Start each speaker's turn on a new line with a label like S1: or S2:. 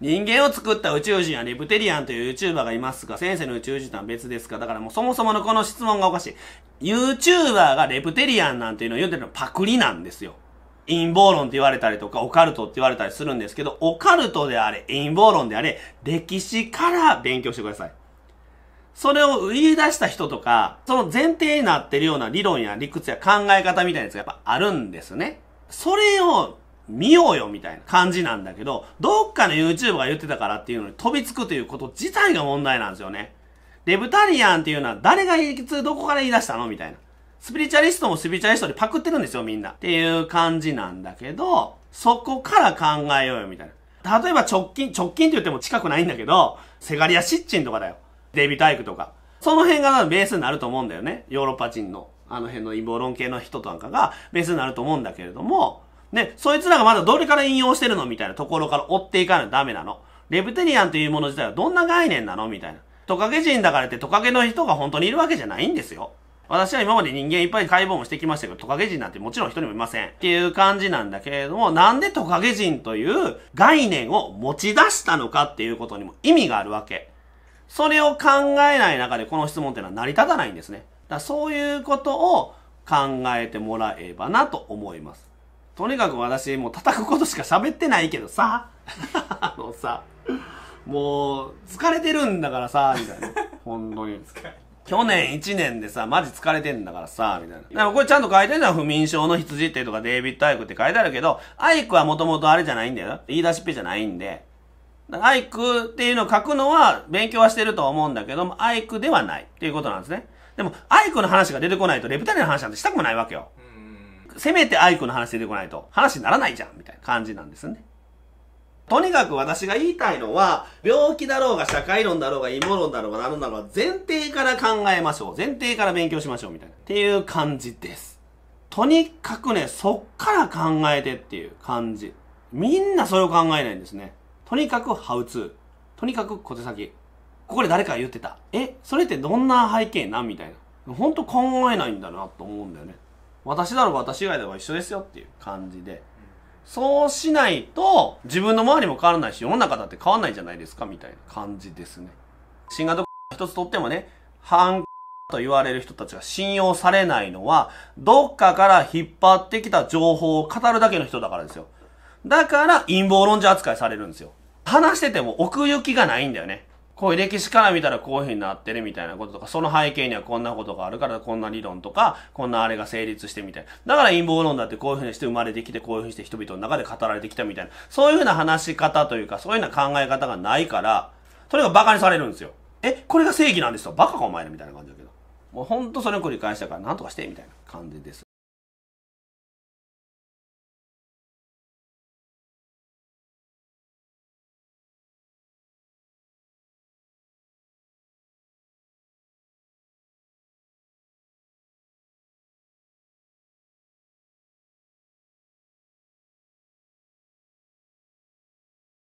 S1: 人間を作った宇宙人はレプテリアンという YouTuber がいますが、先生の宇宙人とは別ですかだからもうそもそものこの質問がおかしい。YouTuber がレプテリアンなんていうのを言うてるのはパクリなんですよ。陰謀論って言われたりとか、オカルトって言われたりするんですけど、オカルトであれ、陰謀論であれ、歴史から勉強してください。それを言い出した人とか、その前提になってるような理論や理屈や考え方みたいなやつがやっぱあるんですね。それを見ようよみたいな感じなんだけど、どっかの y o u t u b e が言ってたからっていうのに飛びつくということ自体が問題なんですよね。レブタリアンっていうのは誰がいつどこから言い出したのみたいな。スピリチュアリストもスピリチュアリストでパクってるんですよ、みんな。っていう感じなんだけど、そこから考えようよ、みたいな。例えば直近、直近って言っても近くないんだけど、セガリア・シッチンとかだよ。デビタイクとか。その辺がベースになると思うんだよね。ヨーロッパ人の、あの辺の陰謀論系の人とかがベースになると思うんだけれども、で、そいつらがまだどれから引用してるのみたいなところから追っていかないとダメなの。レプテリアンというもの自体はどんな概念なのみたいな。トカゲ人だからってトカゲの人が本当にいるわけじゃないんですよ。私は今まで人間いっぱい解剖もしてきましたけど、トカゲ人なんてもちろん人にもいません。っていう感じなんだけれども、なんでトカゲ人という概念を持ち出したのかっていうことにも意味があるわけ。それを考えない中でこの質問っていうのは成り立たないんですね。だそういうことを考えてもらえばなと思います。とにかく私、もう叩くことしか喋ってないけどさ、あのさ、もう、疲れてるんだからさ、みたいな。本当に。去年1年でさ、マジ疲れてんだからさ、みたいな。でもこれちゃんと書いてるのは不眠症の羊ってとかデイビッド・アイクって書いてあるけど、アイクはもともとあれじゃないんだよ。言い出しっぺじゃないんで。アイクっていうのを書くのは勉強はしてると思うんだけども、アイクではないっていうことなんですね。でも、アイクの話が出てこないとレプタリアの話なんてしたくもないわけよ。せめてアイクの話出てこないと話にならないじゃんみたいな感じなんですね。とにかく私が言いたいのは、病気だろうが社会論だろうが芋論だろうが何だろうが前提から考えましょう。前提から勉強しましょうみたいな。っていう感じです。とにかくね、そっから考えてっていう感じ。みんなそれを考えないんですね。とにかくハウツー。とにかく小手先。ここで誰か言ってた。え、それってどんな背景なんみたいな。ほんと考えないんだなと思うんだよね。私だろう私以外では一緒ですよっていう感じで、そうしないと自分の周りも変わらないし、世の中だって変わらないじゃないですかみたいな感じですね。新型一つとってもね、反と言われる人たちが信用されないのは、どっかから引っ張ってきた情報を語るだけの人だからですよ。だから陰謀論者扱いされるんですよ。話してても奥行きがないんだよね。こういう歴史から見たらこういう風になってるみたいなこととか、その背景にはこんなことがあるから、こんな理論とか、こんなあれが成立してみたいな。だから陰謀論だってこういう風にして生まれてきて、こういう風にして人々の中で語られてきたみたいな。そういう風な話し方というか、そういう風な考え方がないから、それが馬鹿にされるんですよ。え、これが正義なんですよ。馬鹿かお前らみたいな感じだけど。もうほんとそれを繰り返したから、なんとかして、みたいな感じです。